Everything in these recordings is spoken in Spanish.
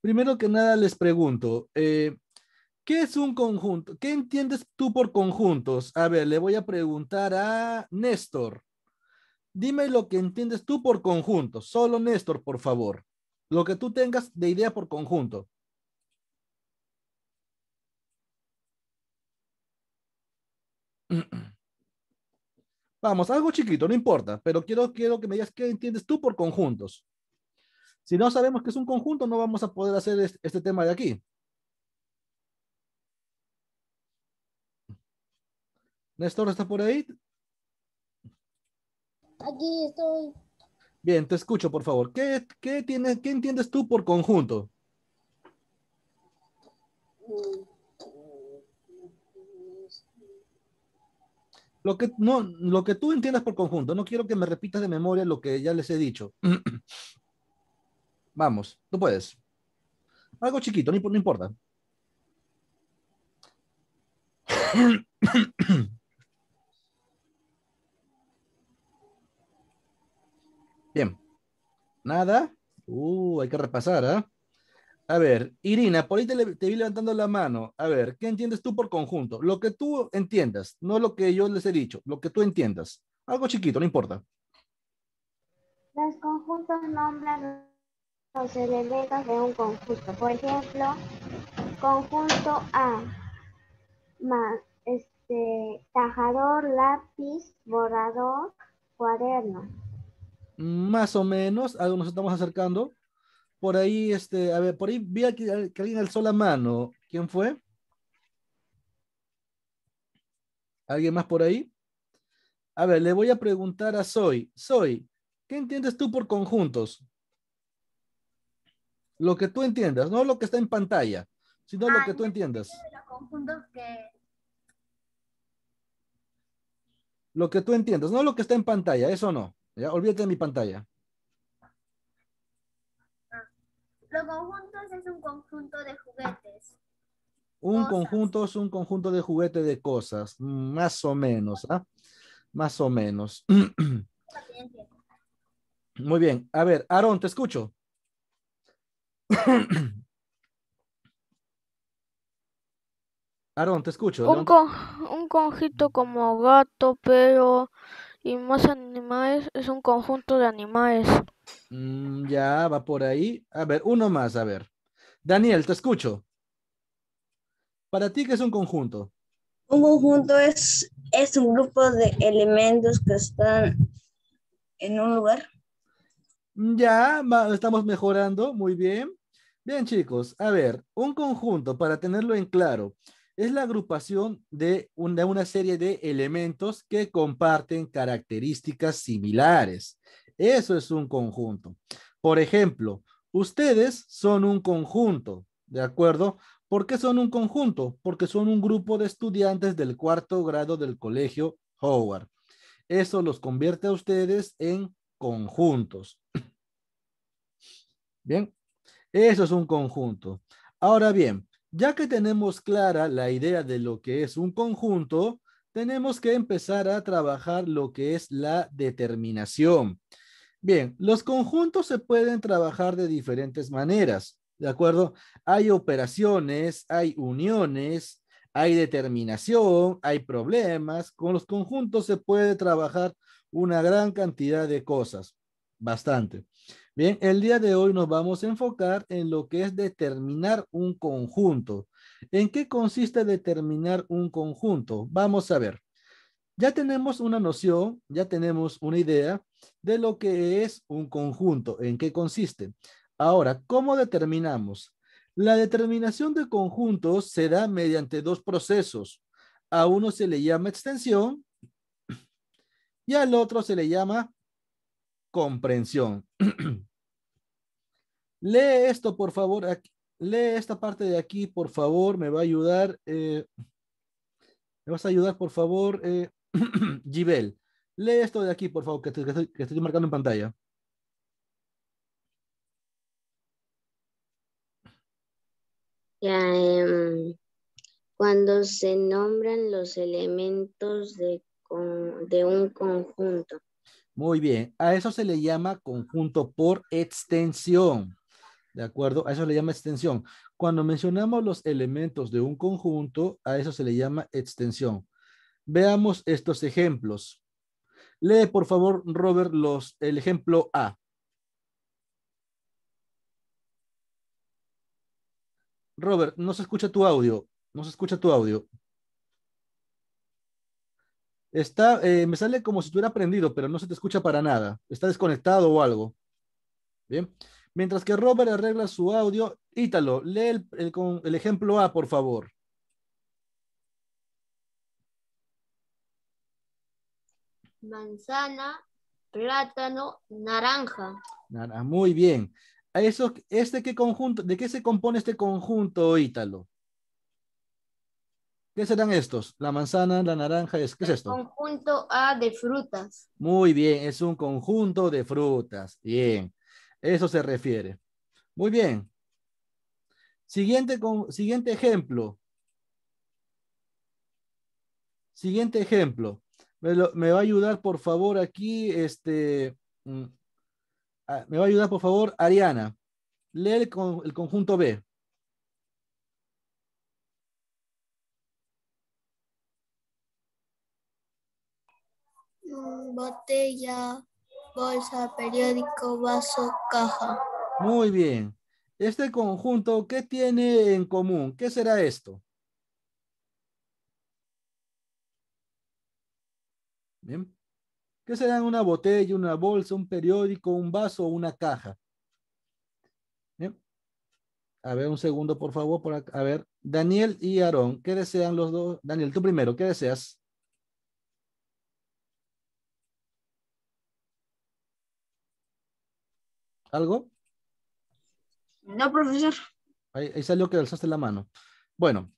Primero que nada les pregunto, eh, ¿qué es un conjunto? ¿Qué entiendes tú por conjuntos? A ver, le voy a preguntar a Néstor. Dime lo que entiendes tú por conjuntos. Solo Néstor, por favor. Lo que tú tengas de idea por conjunto. Vamos, algo chiquito, no importa, pero quiero, quiero que me digas qué entiendes tú por conjuntos. Si no sabemos que es un conjunto, no vamos a poder hacer este, tema de aquí. Néstor, ¿estás por ahí? Aquí estoy. Bien, te escucho, por favor. ¿Qué, qué, entiendes tú por conjunto? Lo que, no, lo que tú entiendas por conjunto, no quiero que me repitas de memoria lo que ya les he dicho Vamos, tú puedes. Algo chiquito, no, importa. Bien. Nada. Uh, hay que repasar, ¿ah? A ver, Irina, por ahí te, te, vi levantando la mano. A ver, ¿qué entiendes tú por conjunto? Lo que tú entiendas, no lo que yo les he dicho, lo que tú entiendas. Algo chiquito, no importa. Los conjuntos nombran los elementos de un conjunto. Por ejemplo, conjunto A más este tajador, lápiz, borrador, cuaderno. Más o menos, algo nos estamos acercando. Por ahí, este, a ver, por ahí vi que, que alguien alzó la mano. ¿Quién fue? ¿Alguien más por ahí? A ver, le voy a preguntar a Soy. Soy, ¿qué entiendes tú por conjuntos? Lo que tú entiendas, no lo que está en pantalla, sino lo ah, que tú entiendas. Lo que... tú entiendas, no lo que está en pantalla, eso no. Ya, olvídate de mi pantalla. Ah, Los conjuntos es un conjunto de juguetes. Un conjunto es un conjunto de juguetes de cosas, más o menos, ¿ah? Más o menos. Muy bien. A ver, Aaron, te escucho. Aaron, te escucho. Un, conjito conjunto como gato, pero y más animales es un conjunto de animales. Mm, ya, va por ahí. A ver, uno más, a ver. Daniel, te escucho. ¿Para ti qué es un conjunto? Un conjunto es, es un grupo de elementos que están en un lugar. Mm, ya, estamos mejorando, muy bien. Bien, chicos, a ver, un conjunto, para tenerlo en claro, es la agrupación de una, serie de elementos que comparten características similares. Eso es un conjunto. Por ejemplo, ustedes son un conjunto, ¿de acuerdo? ¿Por qué son un conjunto? Porque son un grupo de estudiantes del cuarto grado del colegio Howard. Eso los convierte a ustedes en conjuntos. Bien. Eso es un conjunto. Ahora bien, ya que tenemos clara la idea de lo que es un conjunto, tenemos que empezar a trabajar lo que es la determinación. Bien, los conjuntos se pueden trabajar de diferentes maneras, ¿de acuerdo? Hay operaciones, hay uniones, hay determinación, hay problemas. Con los conjuntos se puede trabajar una gran cantidad de cosas bastante. Bien, el día de hoy nos vamos a enfocar en lo que es determinar un conjunto. ¿En qué consiste determinar un conjunto? Vamos a ver. Ya tenemos una noción, ya tenemos una idea de lo que es un conjunto, en qué consiste. Ahora, ¿cómo determinamos? La determinación de conjuntos se da mediante dos procesos. A uno se le llama extensión y al otro se le llama comprensión. Lee esto, por favor. lee esta parte de aquí, por favor. Me va a ayudar. Eh, me vas a ayudar, por favor, eh, Gibel. Lee esto de aquí, por favor, que, estoy, marcando en pantalla. Em, cuando se nombran los elementos de un conjunto. Muy bien, a eso se le llama conjunto por extensión. ¿De acuerdo? A eso se le llama extensión. Cuando mencionamos los elementos de un conjunto, a eso se le llama extensión. Veamos estos ejemplos. Lee, por favor, Robert, los, el ejemplo A. Robert, no se escucha tu audio. No se escucha tu audio. Está, eh, me sale como si estuviera prendido, pero no se te escucha para nada. Está desconectado o algo. Bien. Mientras que Robert arregla su audio, Ítalo, lee el, el, ejemplo A, por favor. Manzana, plátano, naranja. Muy bien. Eso, este, conjunto, ¿De qué se compone este conjunto, Ítalo? ¿Qué serán estos? La manzana, la naranja, ¿qué es esto? Conjunto A de frutas. Muy bien, es un conjunto de frutas. Bien, eso se refiere. Muy bien. Siguiente, con, siguiente ejemplo. Siguiente ejemplo. Me, va a ayudar, por favor, aquí, este, mm, ah, me va a ayudar, por favor, Ariana. Lee el, el conjunto B. botella, bolsa, periódico, vaso, caja. Muy bien. Este conjunto, ¿qué tiene en común? ¿Qué será esto? Bien. ¿Qué serán una botella, una bolsa, un periódico, un vaso o una caja? A ver, un segundo, por favor. Por A ver, Daniel y Aarón, ¿qué desean los dos? Daniel, tú primero, ¿qué deseas? ¿Algo? No, profesor. Ahí, salió que alzaste la mano. Bueno,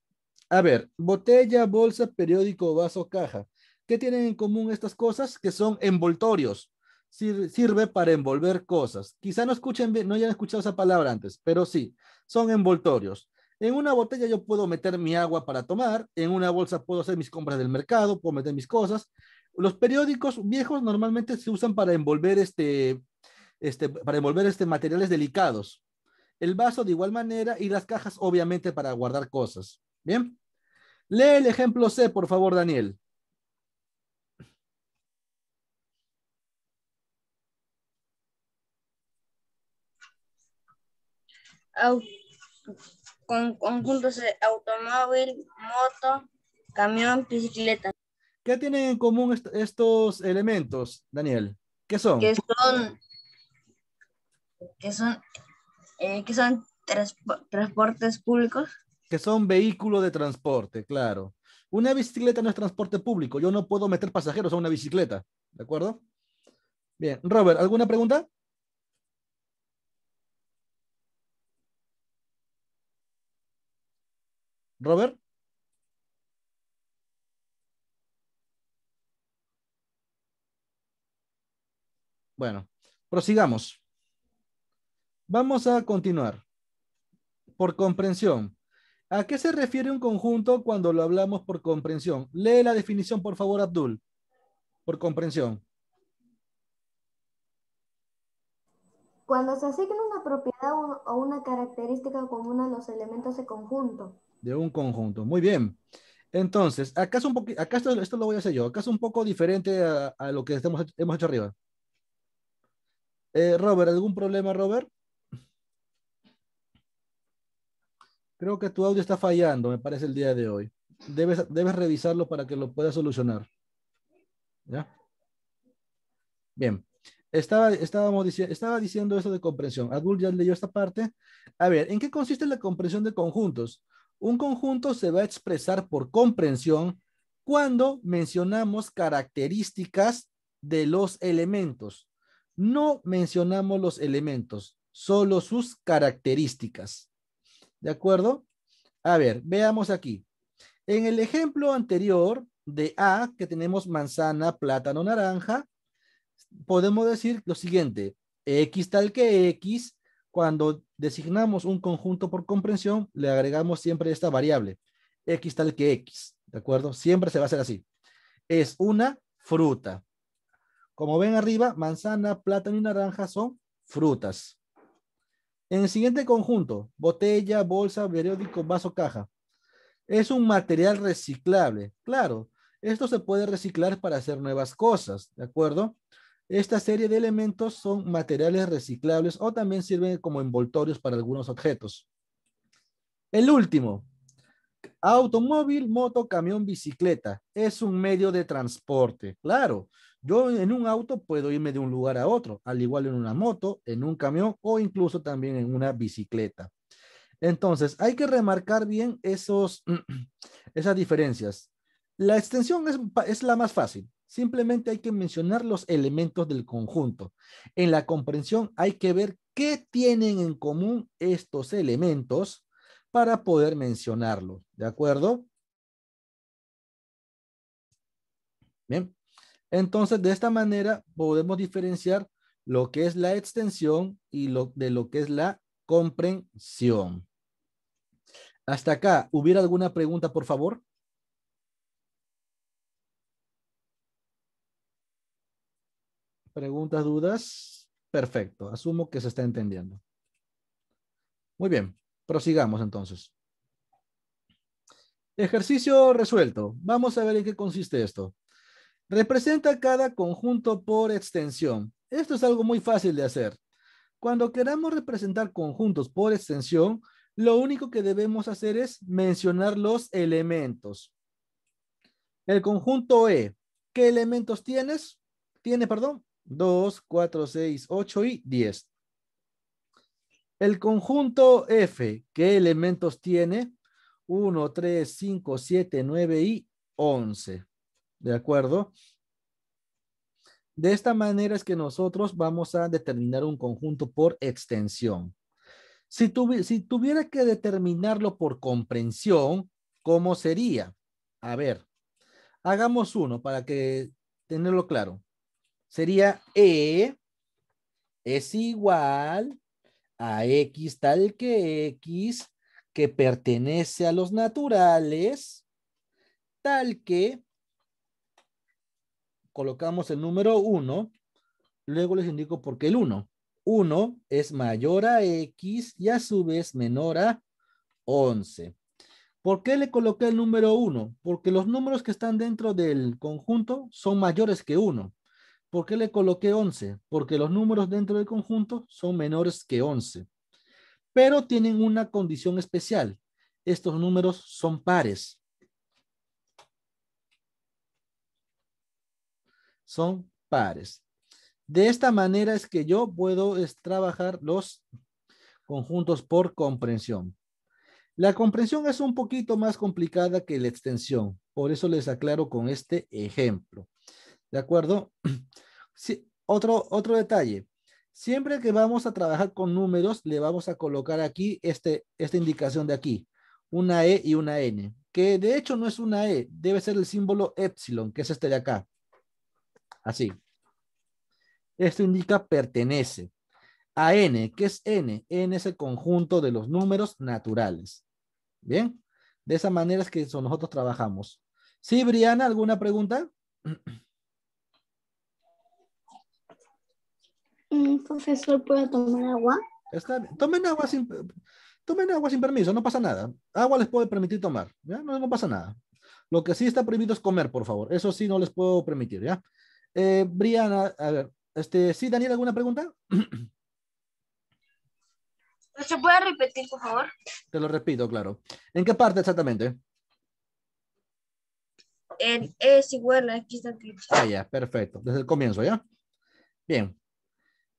a ver, botella, bolsa, periódico, vaso, caja. ¿Qué tienen en común estas cosas? Que son envoltorios. sirve para envolver cosas. Quizá no escuchen bien, no hayan escuchado esa palabra antes, pero sí, son envoltorios. En una botella yo puedo meter mi agua para tomar, en una bolsa puedo hacer mis compras del mercado, puedo meter mis cosas. Los periódicos viejos normalmente se usan para envolver este este, para envolver este, materiales delicados. El vaso de igual manera y las cajas obviamente para guardar cosas. Bien. Lee el ejemplo C, por favor, Daniel. con, conjuntos de automóvil, moto, camión, bicicleta. ¿Qué tienen en común estos elementos, Daniel? ¿Qué son? Que son que son, eh, que son transportes públicos. Que son vehículos de transporte, claro. Una bicicleta no es transporte público. Yo no puedo meter pasajeros a una bicicleta. ¿De acuerdo? Bien. Robert, ¿alguna pregunta? Robert. Bueno, prosigamos. Vamos a continuar. Por comprensión. ¿A qué se refiere un conjunto cuando lo hablamos por comprensión? Lee la definición, por favor, Abdul. Por comprensión. Cuando se asigna una propiedad o una característica común a los elementos de conjunto. De un conjunto. Muy bien. Entonces, acá, es un poco, acá esto, lo voy a hacer yo. Acá es un poco diferente a, lo que hemos hecho arriba. Eh, Robert, ¿algún problema, Robert? Creo que tu audio está fallando, me parece, el día de hoy. Debes, debes revisarlo para que lo puedas solucionar. ¿Ya? Bien. Estaba, estábamos estaba diciendo eso de comprensión. Adul ya leyó esta parte. A ver, ¿en qué consiste la comprensión de conjuntos? Un conjunto se va a expresar por comprensión cuando mencionamos características de los elementos. No mencionamos los elementos, solo sus características. ¿De acuerdo? A ver, veamos aquí. En el ejemplo anterior de A, que tenemos manzana, plátano, naranja, podemos decir lo siguiente. X tal que X, cuando designamos un conjunto por comprensión, le agregamos siempre esta variable. X tal que X, ¿de acuerdo? Siempre se va a hacer así. Es una fruta. Como ven arriba, manzana, plátano y naranja son frutas. En el siguiente conjunto, botella, bolsa, periódico, vaso, caja. Es un material reciclable. Claro, esto se puede reciclar para hacer nuevas cosas, ¿de acuerdo? Esta serie de elementos son materiales reciclables o también sirven como envoltorios para algunos objetos. El último, Automóvil, moto, camión, bicicleta. Es un medio de transporte. Claro, yo en un auto puedo irme de un lugar a otro, al igual en una moto, en un camión o incluso también en una bicicleta. Entonces, hay que remarcar bien esos, esas diferencias. La extensión es, es la más fácil. Simplemente hay que mencionar los elementos del conjunto. En la comprensión hay que ver qué tienen en común estos elementos para poder mencionarlo. ¿De acuerdo? Bien. Entonces, de esta manera podemos diferenciar lo que es la extensión y lo, de lo que es la comprensión. Hasta acá, ¿hubiera alguna pregunta, por favor? ¿Preguntas, dudas? Perfecto, asumo que se está entendiendo. Muy bien. Prosigamos entonces. Ejercicio resuelto. Vamos a ver en qué consiste esto. Representa cada conjunto por extensión. Esto es algo muy fácil de hacer. Cuando queramos representar conjuntos por extensión, lo único que debemos hacer es mencionar los elementos. El conjunto E, ¿qué elementos tienes? Tiene, perdón, 2, 4, 6, 8 y 10. El conjunto F, ¿qué elementos tiene? 1, 3, 5, 7, 9 y 11. ¿De acuerdo? De esta manera es que nosotros vamos a determinar un conjunto por extensión. Si, si tuviera que determinarlo por comprensión, ¿cómo sería? A ver, hagamos uno para que tenerlo claro. Sería E es igual a X tal que X que pertenece a los naturales, tal que colocamos el número 1, luego les indico por qué el 1. 1 es mayor a X y a su vez menor a 11. ¿Por qué le coloqué el número 1? Porque los números que están dentro del conjunto son mayores que 1. ¿Por qué le coloqué 11? Porque los números dentro del conjunto son menores que 11. Pero tienen una condición especial. Estos números son pares. Son pares. De esta manera es que yo puedo trabajar los conjuntos por comprensión. La comprensión es un poquito más complicada que la extensión. Por eso les aclaro con este ejemplo. ¿De acuerdo? otro, otro detalle. Siempre que vamos a trabajar con números, le vamos a colocar aquí este, esta indicación de aquí, una E y una N, que de hecho no es una E, debe ser el símbolo epsilon, que es este de acá. Así. Esto indica pertenece a N. ¿Qué es N? N es el conjunto de los números naturales. ¿Bien? De esa manera es que nosotros trabajamos. ¿Sí, Briana, alguna pregunta? profesor puede tomar agua? Está bien. Tomen agua sin, tomen agua sin permiso, no pasa nada. Agua les puede permitir tomar, ¿ya? No, pasa nada. Lo que sí está prohibido es comer, por favor. Eso sí no les puedo permitir, ¿ya? Eh, Briana, a ver, este, ¿sí, Daniel, alguna pregunta? ¿Se puede repetir, por favor? Te lo repito, claro. ¿En qué parte exactamente? En e es igual, a x. Ah, ya, perfecto. Desde el comienzo, ¿ya? Bien.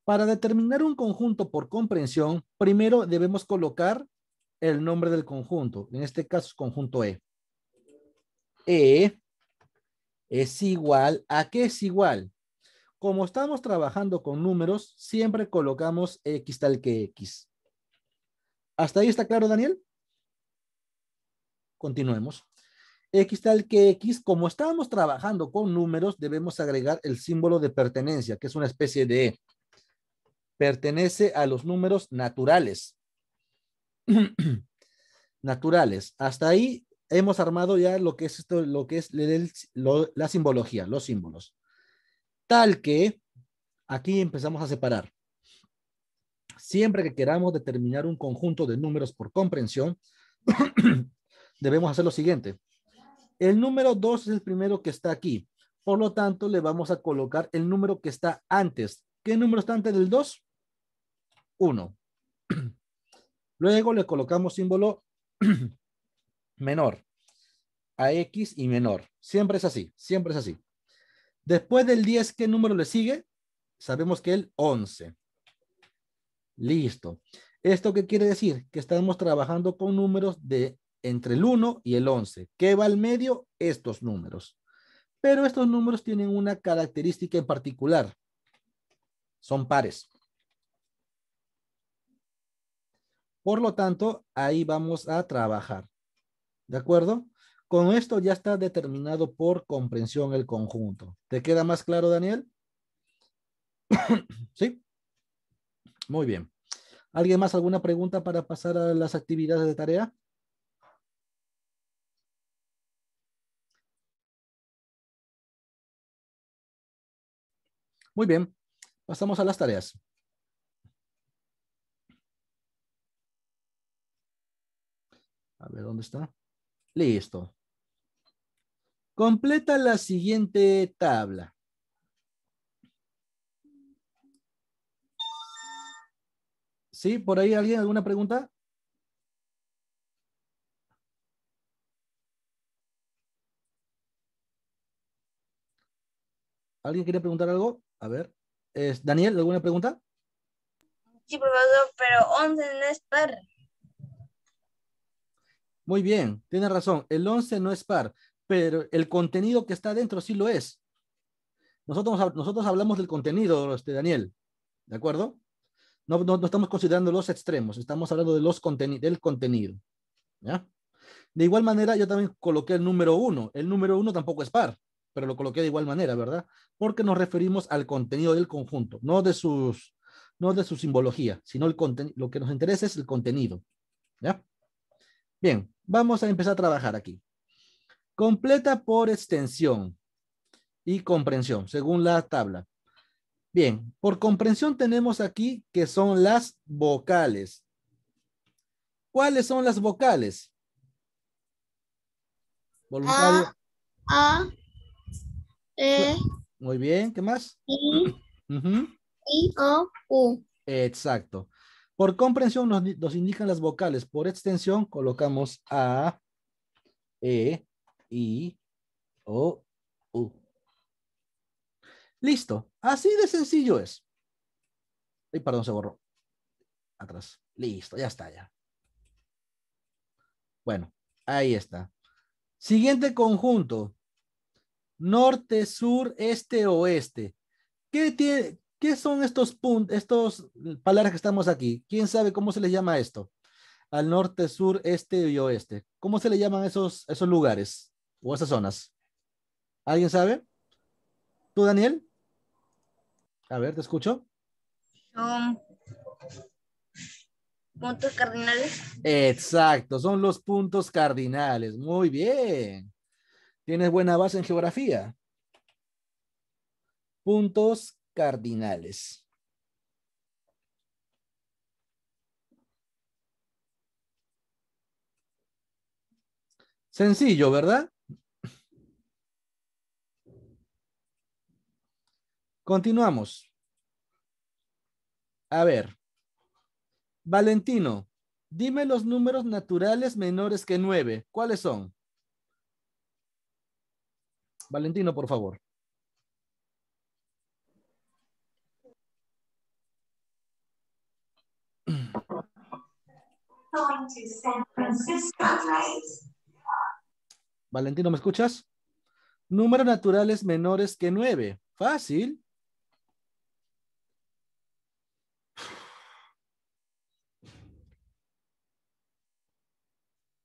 Para determinar un conjunto por comprensión, primero debemos colocar el nombre del conjunto. En este caso es conjunto E. E es igual a qué es igual. Como estamos trabajando con números, siempre colocamos X tal que X. ¿Hasta ahí está claro, Daniel? Continuemos. X tal que X, como estamos trabajando con números, debemos agregar el símbolo de pertenencia, que es una especie de E pertenece a los números naturales. naturales. Hasta ahí hemos armado ya lo que es esto, lo que es la simbología, los símbolos. Tal que aquí empezamos a separar. Siempre que queramos determinar un conjunto de números por comprensión, debemos hacer lo siguiente. El número 2 es el primero que está aquí. Por lo tanto, le vamos a colocar el número que está antes ¿Qué número está antes del 2? 1. Luego le colocamos símbolo menor a X y menor. Siempre es así, siempre es así. Después del 10, ¿qué número le sigue? Sabemos que el 11. Listo. ¿Esto qué quiere decir? Que estamos trabajando con números de entre el 1 y el 11. ¿Qué va al medio? Estos números. Pero estos números tienen una característica en particular son pares. Por lo tanto, ahí vamos a trabajar. ¿De acuerdo? Con esto ya está determinado por comprensión el conjunto. ¿Te queda más claro, Daniel? ¿Sí? Muy bien. ¿Alguien más alguna pregunta para pasar a las actividades de tarea? Muy bien. Pasamos a las tareas. A ver, ¿dónde está? Listo. Completa la siguiente tabla. ¿Sí? ¿Por ahí alguien? ¿Alguna pregunta? ¿Alguien quiere preguntar algo? A ver. Daniel, ¿alguna pregunta? Sí, profesor, pero 11 no es par. Muy bien, tiene razón. El 11 no es par, pero el contenido que está dentro sí lo es. Nosotros, nosotros hablamos del contenido, este, Daniel. ¿De acuerdo? No, estamos considerando los extremos, estamos hablando de los del contenido. De igual manera, yo también coloqué el número uno. El número uno tampoco es par pero lo coloqué de igual manera, ¿verdad? Porque nos referimos al contenido del conjunto, no de sus no de su simbología, sino el lo que nos interesa es el contenido, ¿ya? Bien, vamos a empezar a trabajar aquí. Completa por extensión y comprensión, según la tabla. Bien, por comprensión tenemos aquí que son las vocales. ¿Cuáles son las vocales? Voluntario. A, A, e. Muy bien, ¿qué más? I. I, O, U. Exacto. Por comprensión nos, nos, indican las vocales. Por extensión colocamos A, E, I, O, U. Listo. Así de sencillo es. Ay, perdón, se borró. Atrás. Listo, ya está ya. Bueno, ahí está. Siguiente conjunto norte, sur, este, oeste. ¿Qué, tiene, qué son estos puntos, estos palabras que estamos aquí? ¿Quién sabe cómo se les llama esto? Al norte, sur, este y oeste. ¿Cómo se le llaman esos, esos lugares o esas zonas? ¿Alguien sabe? ¿Tú, Daniel? A ver, te escucho. Son puntos cardinales. Exacto, son los puntos cardinales. Muy bien. Tienes buena base en geografía. Puntos cardinales. Sencillo, ¿verdad? Continuamos. A ver. Valentino, dime los números naturales menores que nueve. ¿Cuáles son? Valentino, por favor. Valentino, ¿me escuchas? Números naturales menores que nueve. Fácil.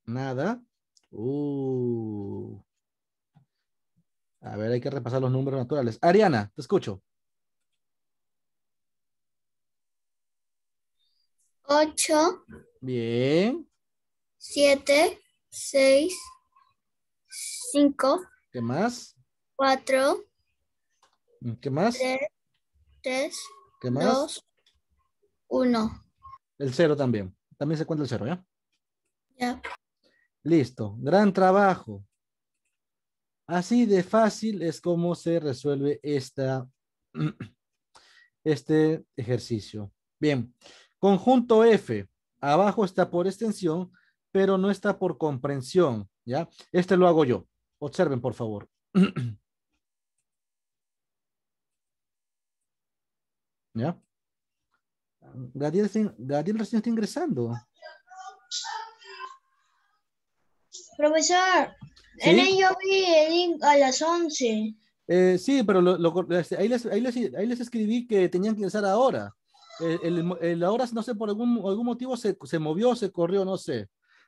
Nada. Uh. A ver, hay que repasar los números naturales. Ariana, te escucho. 8. Bien. 7, 6, 5. ¿Qué más? 4. Mm, ¿Qué más? 3. ¿Qué más? 2. 1. El 0 también. También se cuenta el 0, ¿ya? Ya. Listo. Gran trabajo. Así de fácil es como se resuelve esta, este ejercicio. Bien, conjunto F. Abajo está por extensión, pero no está por comprensión. ¿ya? Este lo hago yo. Observen, por favor. ¿Ya? Gadiel, recién está ingresando. Profesor. En ello vi a las 11. Eh, sí, pero este, ahí, les, escribí que tenían que ingresar ahora. El, ahora, no sé, por algún, motivo se, movió, se corrió, no sé.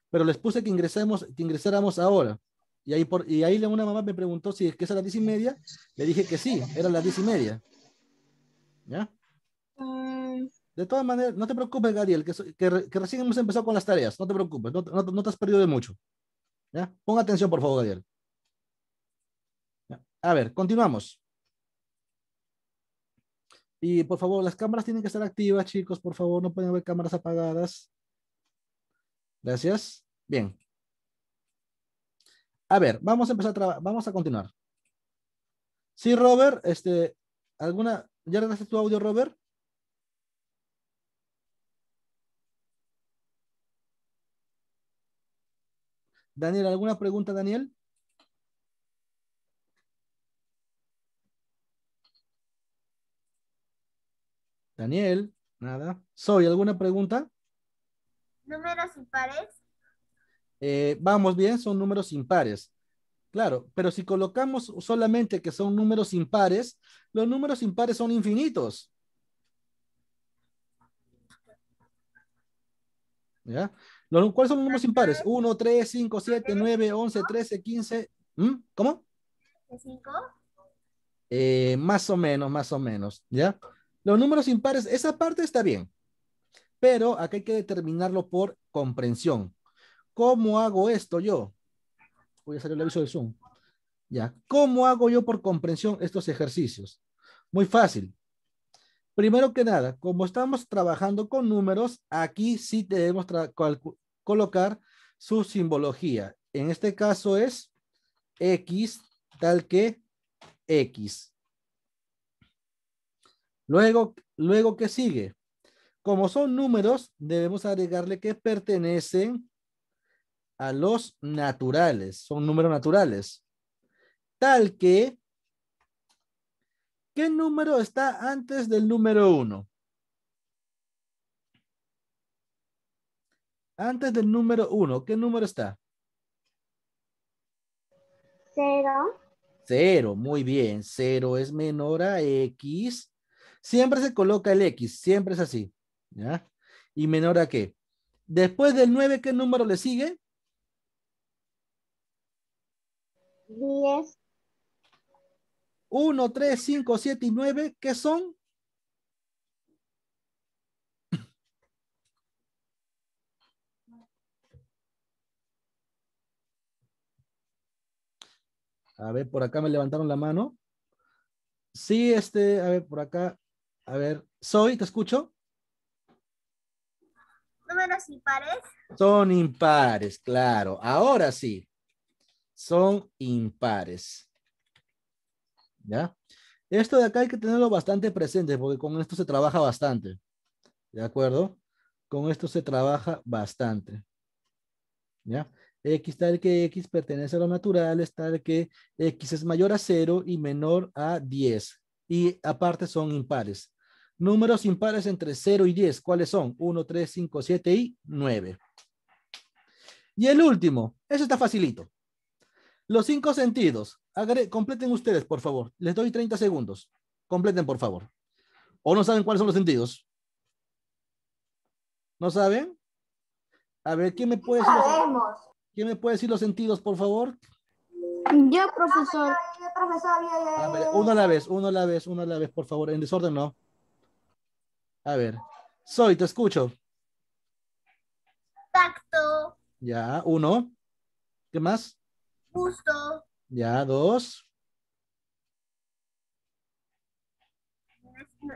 Pero les puse que, ingresemos, que ingresáramos ahora. Y ahí, y ahí una mamá me preguntó si es que es a las diez y media. Le dije que sí, era a las diez y media. ¿Ya? Mm. De todas maneras, no te preocupes, Gabriel, que, recién hemos empezado con las tareas. No te preocupes, no, no te has perdido de mucho ponga Pon atención, por favor, Gabriel. A ver, continuamos. Y por favor, las cámaras tienen que estar activas, chicos. Por favor, no pueden haber cámaras apagadas. Gracias. Bien. A ver, vamos a empezar a vamos a continuar. Sí, Robert, este, alguna, ¿ya regresaste tu audio, Robert? Daniel, ¿alguna pregunta, Daniel? Daniel, nada. Soy, ¿alguna pregunta? Números impares. Eh, vamos bien, son números impares. Claro, pero si colocamos solamente que son números impares, los números impares son infinitos. ¿Ya? Los, ¿Cuáles son los números impares? 1, 3, 5, 7, 9, 11, 13, 15. ¿Cómo? 5. Eh, más o menos, más o menos, ¿ya? Los números impares, esa parte está bien, pero acá hay que determinarlo por comprensión. ¿Cómo hago esto yo? Voy a salir el aviso del Zoom. ¿Ya? ¿Cómo hago yo por comprensión estos ejercicios? Muy fácil. Primero que nada, como estamos trabajando con números, aquí sí debemos colocar su simbología. En este caso es X tal que X. Luego, luego que sigue, como son números, debemos agregarle que pertenecen a los naturales, son números naturales. Tal que ¿Qué número está antes del número 1? Antes del número 1, ¿qué número está? Cero. Cero, muy bien. Cero es menor a X. Siempre se coloca el X, siempre es así. ¿ya? ¿Y menor a qué? Después del 9, ¿qué número le sigue? 10. Uno, 3, cinco, siete y nueve. ¿Qué son A ver, por acá me levantaron la mano. Sí, este, a ver, por acá. A ver, soy, ¿te escucho? Números impares. Son impares, claro. Ahora sí. Son impares. ¿ya? Esto de acá hay que tenerlo bastante presente porque con esto se trabaja bastante, ¿de acuerdo? Con esto se trabaja bastante, ¿ya? X tal que X pertenece a lo natural, tal que X es mayor a 0 y menor a 10. Y aparte son impares. Números impares entre 0 y 10, ¿cuáles son? 1, 3, 5, 7 y 9. Y el último, eso está facilito. Los cinco sentidos completen ustedes, por favor. Les doy 30 segundos. Completen, por favor. ¿O no saben cuáles son los sentidos? ¿No saben? A ver, ¿quién me puede decir? Los, me puede decir los sentidos, por favor? Yo, profesor. profesor. uno a la vez, uno a la vez, uno a la vez, por favor. En desorden, no. A ver. Soy, te escucho. Tacto. Ya, uno. ¿Qué más? Gusto. Ya, dos.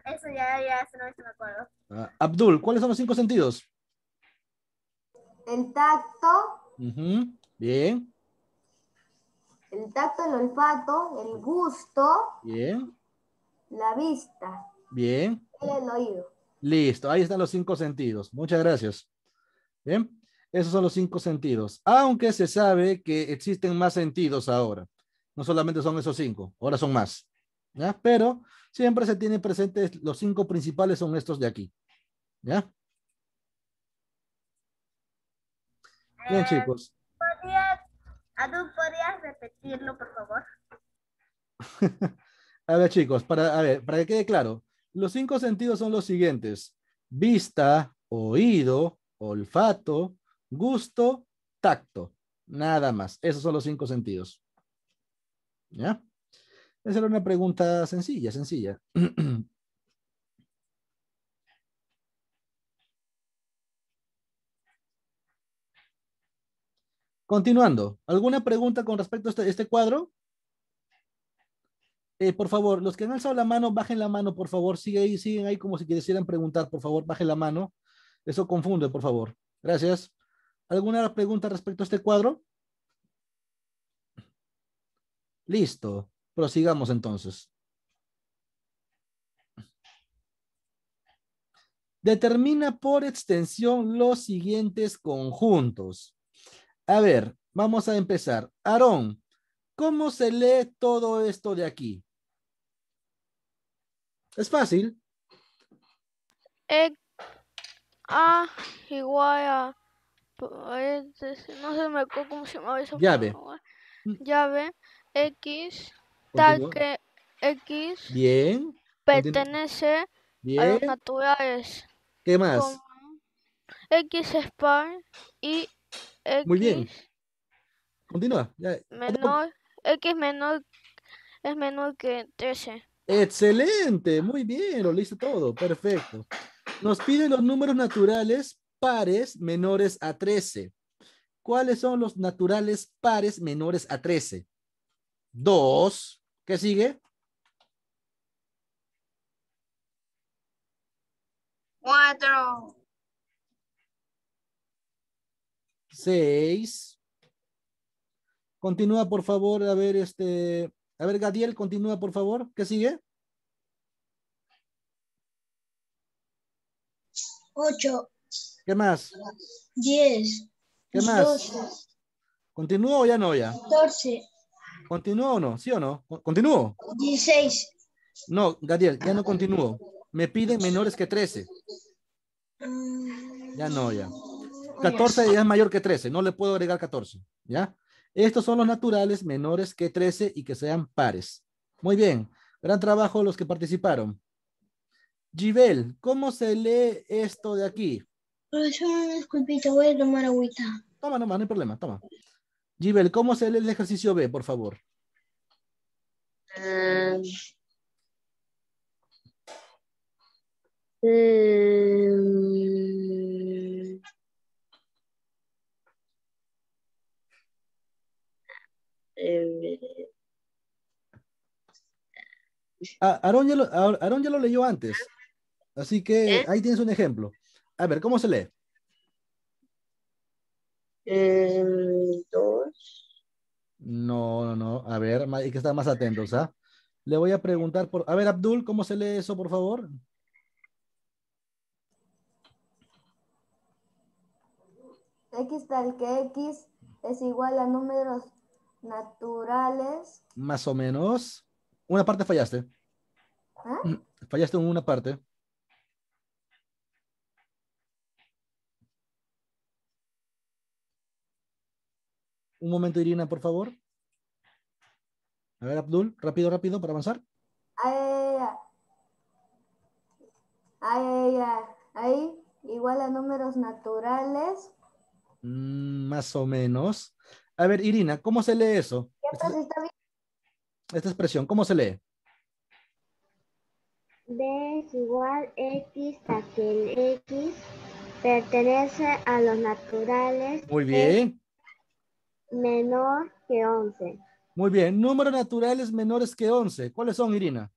Eso ya, ya, eso no, me acuerdo. Ah, Abdul, ¿cuáles son los cinco sentidos? El tacto. Bien. El tacto, el olfato, el gusto. Bien. La vista. Bien. Y el oído. Listo, ahí están los cinco sentidos. Muchas gracias. Bien. Esos son los cinco sentidos, aunque se sabe que existen más sentidos ahora. No solamente son esos cinco, ahora son más. ¿ya? Pero siempre se tienen presentes los cinco principales son estos de aquí. ¿Ya? Bien, eh, chicos. ¿podrías, Adu, ¿podrías repetirlo, por favor? a ver, chicos, para, ver, para que quede claro, los cinco sentidos son los siguientes. Vista, oído, olfato, gusto, tacto. Nada más. Esos son los cinco sentidos. ¿Ya? Esa era una pregunta sencilla, sencilla. Continuando, ¿alguna pregunta con respecto a este, este cuadro? Eh, por favor, los que han alzado la mano, bajen la mano, por favor. Sigue ahí, siguen ahí como si quisieran preguntar, por favor, bajen la mano. Eso confunde, por favor. Gracias. ¿Alguna pregunta respecto a este cuadro? Listo. Prosigamos entonces. Determina por extensión los siguientes conjuntos. A ver, vamos a empezar. Aarón, ¿cómo se lee todo esto de aquí? Es fácil. E A igual a no se me acuerdo cómo se llama Llave. Mm. Llave X, X. Bien. Pertenece a los naturales. ¿Qué más? X es par y X. Muy bien. Continúa. Menor, X menor es menor que 13. Excelente, muy bien, lo hice todo, perfecto. Nos piden los números naturales pares menores a 13. ¿Cuáles son los naturales pares menores a 13? Dos. ¿Qué sigue? Cuatro. Seis. Continúa, por favor, a ver, este, a ver, Gadiel, continúa, por favor. ¿Qué sigue? Ocho. ¿Qué más? 10. ¿Qué más? ¿Continúo o ya no ya? 14. ¿Continúo o no? ¿Sí o no? ¿Continúo? 16. No, Gabriel, ya no continúo. Me piden menores que 13. Mm. Ya no, ya. 14 es mayor que 13, no le puedo agregar 14, ¿ya? Estos son los naturales menores que 13 y que sean pares. Muy bien, gran trabajo los que participaron. Gibel, ¿cómo se lee esto de aquí? Yo voy a tomar agüita. Toma nomás, no hay problema, toma. Gibel, ¿cómo se lee el ejercicio B, por favor? Eh, eh, ah, Aarón ya, lo, Aarón ya lo leyó antes. Así que ¿Eh? ahí tienes un ejemplo. A ver, ¿cómo se lee? dos. No, no, no. A ver, hay que estar más atentos, ¿ah? Le voy a preguntar por... A ver, Abdul, ¿cómo se lee eso, por favor? X tal que X es igual a números naturales. Más o menos. Una parte fallaste. ¿Ah? Fallaste en una parte. Un momento, Irina, por favor. A ver, Abdul, rápido, rápido, para avanzar. Ahí, igual a números naturales. Mm, más o menos. A ver, Irina, ¿cómo se lee eso? Este pues, Esta, expresión, ¿cómo se lee? B es igual X el X pertenece a los naturales. Muy bien menor que 11. Muy bien. Números naturales menores que 11. ¿Cuáles son, Irina?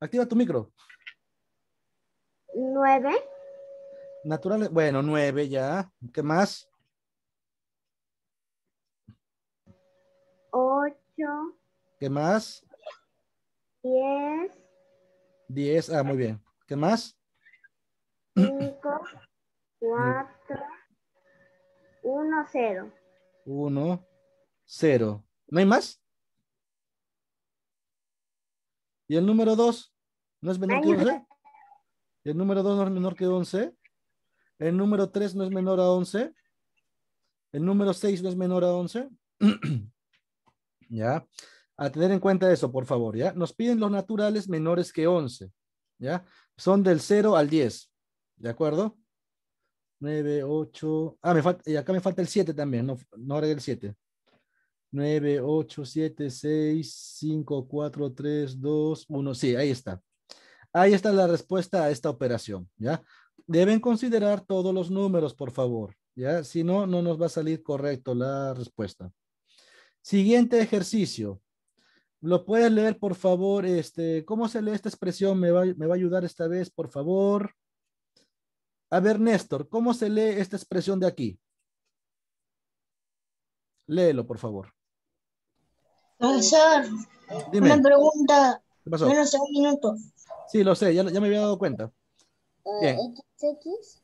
Activa tu micro. 9. Naturales. Bueno, 9 ya. ¿Qué más? 8. ¿Qué más? 10. 10. Ah, muy bien. ¿Qué más? 5. 4, 1, 0. 1, 0. ¿No hay más? ¿Y el número 2? ¿No es menor que 11? ¿Y el número 2 no es menor que 11? el número 2 no es menor que 11 el número 3 no es menor a 11? ¿El número 6 no es menor a 11? ¿Ya? A tener en cuenta eso, por favor, ¿ya? Nos piden los naturales menores que 11, ¿ya? Son del 0 al 10, ¿de acuerdo? 9, 8. Ah, me falta, y acá me falta el 7 también, no, no el 7. 9, 8, 7, 6, 5, 4, 3, 2, 1. Sí, ahí está. Ahí está la respuesta a esta operación, ¿ya? Deben considerar todos los números, por favor, ¿ya? Si no, no nos va a salir correcto la respuesta. Siguiente ejercicio. ¿Lo puedes leer, por favor? Este, ¿Cómo se lee esta expresión? ¿Me va, me va a ayudar esta vez, por favor? A ver, Néstor, ¿cómo se lee esta expresión de aquí? Léelo, por favor. Profesor, Dime. una pregunta. ¿Qué pasó? Menos un minuto. Sí, lo sé, ya, me había dado cuenta. Eh, Bien. ¿X?